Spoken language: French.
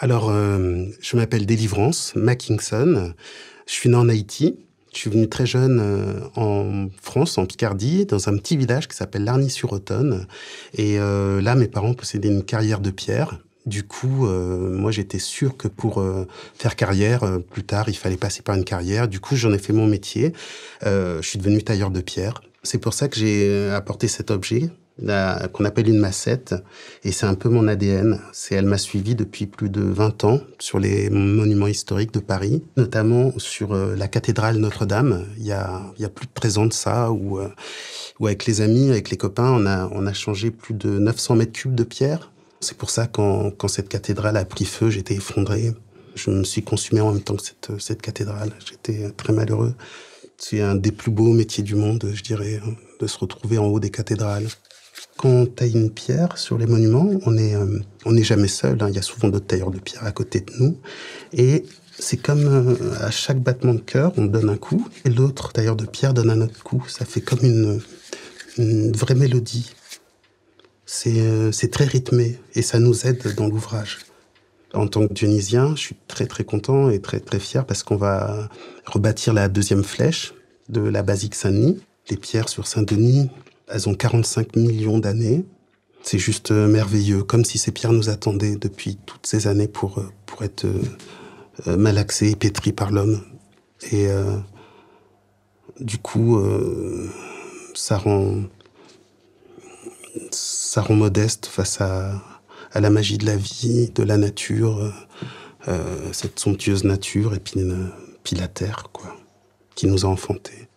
Alors, euh, je m'appelle Délivrance Mackinson. Je suis né en Haïti. Je suis venu très jeune euh, en France, en Picardie, dans un petit village qui s'appelle Larny-sur-Automne. Et euh, là, mes parents possédaient une carrière de pierre. Du coup, moi, j'étais sûr que pour faire carrière, plus tard, il fallait passer par une carrière. Du coup, j'en ai fait mon métier. je suis devenu tailleur de pierre. C'est pour ça que j'ai apporté cet objet qu'on appelle une massette, et c'est un peu mon ADN. C'est elle m'a suivi depuis plus de 20 ans sur les monuments historiques de Paris, notamment sur euh, la cathédrale Notre-Dame. Il y a, il y a plus de présents de ça, euh, où, avec les amis, avec les copains, on a, on a changé plus de 900 mètres cubes de pierre. C'est pour ça quand, quand cette cathédrale a pris feu, j'étais effondré. Je me suis consumé en même temps que cette, cette cathédrale. J'étais très malheureux. C'est un des plus beaux métiers du monde, je dirais, hein, de se retrouver en haut des cathédrales. Quand on taille une pierre sur les monuments, on n'est euh, jamais seul. Hein. Il y a souvent d'autres tailleurs de pierre à côté de nous. Et c'est comme euh, à chaque battement de cœur, on donne un coup et l'autre tailleur de pierre donne un autre coup. Ça fait comme une, vraie mélodie. Euh, c'est très rythmé et ça nous aide dans l'ouvrage. En tant que Dionysien, je suis très très content et très très fier parce qu'on va rebâtir la deuxième flèche de la basique Saint-Denis. Les pierres sur Saint-Denis, elles ont 45 millions d'années. C'est juste euh, merveilleux, comme si ces pierres nous attendaient depuis toutes ces années pour, euh, pour être euh, malaxées et pétries par l'homme. Et du coup, ça, rend, ça rend modeste face à, la magie de la vie, de la nature, cette somptueuse nature, et puis, la terre, quoi, qui nous a enfantés.